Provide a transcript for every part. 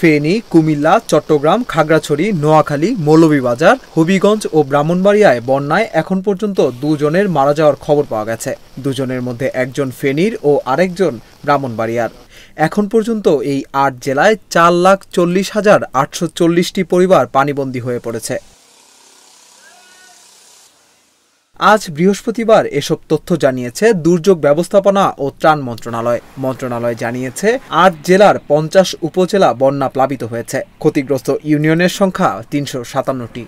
ফেনী কুমিল্লা চট্টগ্রাম খাগড়াছড়ি নোয়াখালী মৌলভীবাজার হবিগঞ্জ ও ব্রাহ্মণবাড়িয়ায় বন্যায় এখন পর্যন্ত দুজনের মারা যাওয়ার খবর পাওয়া গেছে দুজনের মধ্যে একজন ফেনীর ও আরেকজন ব্রাহ্মণবাড়িয়ার এখন পর্যন্ত এই আট জেলায় চার লাখ চল্লিশ হাজার আটশো চল্লিশটি পরিবার পানিবন্দী হয়ে পড়েছে আজ বৃহস্পতিবার এসব তথ্য জানিয়েছে দুর্যোগ ব্যবস্থাপনা ও ত্রাণ মন্ত্রণালয় মন্ত্রণালয় জানিয়েছে আট জেলার পঞ্চাশ উপজেলা বন্যা প্লাবিত হয়েছে ক্ষতিগ্রস্ত ইউনিয়নের সংখ্যা তিনশো সাতান্নটি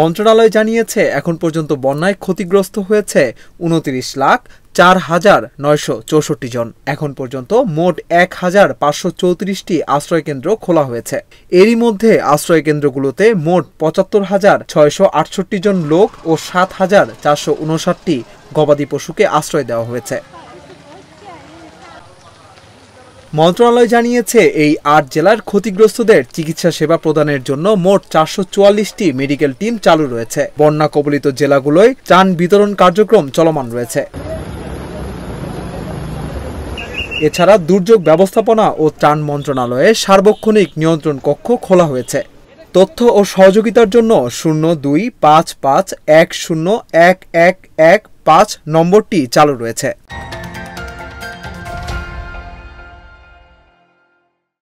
মন্ত্রণালয় জানিয়েছে এখন পর্যন্ত বন্যায় ক্ষতিগ্রস্ত হয়েছে উনত্রিশ লাখ চার হাজার নয়শো চৌষট্টি জন এখন পর্যন্ত মোট এক হাজার পাঁচশো চৌত্রিশটি আশ্রয়কেন্দ্র খোলা হয়েছে এরই মধ্যে আশ্রয়কেন্দ্রগুলোতে মোট পঁচাত্তর হাজার ছয়শো আটষট্টি জন লোক ও সাত হাজার চারশো উনষাটটি গবাদি পশুকে আশ্রয় দেওয়া হয়েছে মন্ত্রণালয় জানিয়েছে এই আট জেলার ক্ষতিগ্রস্তদের চিকিৎসা সেবা প্রদানের জন্য মোট চারশো চুয়াল্লিশটি মেডিকেল টিম চালু রয়েছে বন্যা কবলিত জেলাগুলোয় ত্রাণ বিতরণ কার্যক্রম চলমান রয়েছে এছাড়া দুর্যোগ ব্যবস্থাপনা ও ত্রাণ মন্ত্রণালয়ে সার্বক্ষণিক নিয়ন্ত্রণ কক্ষ খোলা হয়েছে তথ্য ও সহযোগিতার জন্য শূন্য দুই পাঁচ পাঁচ এক শূন্য এক এক এক পাঁচ নম্বরটি চালু রয়েছে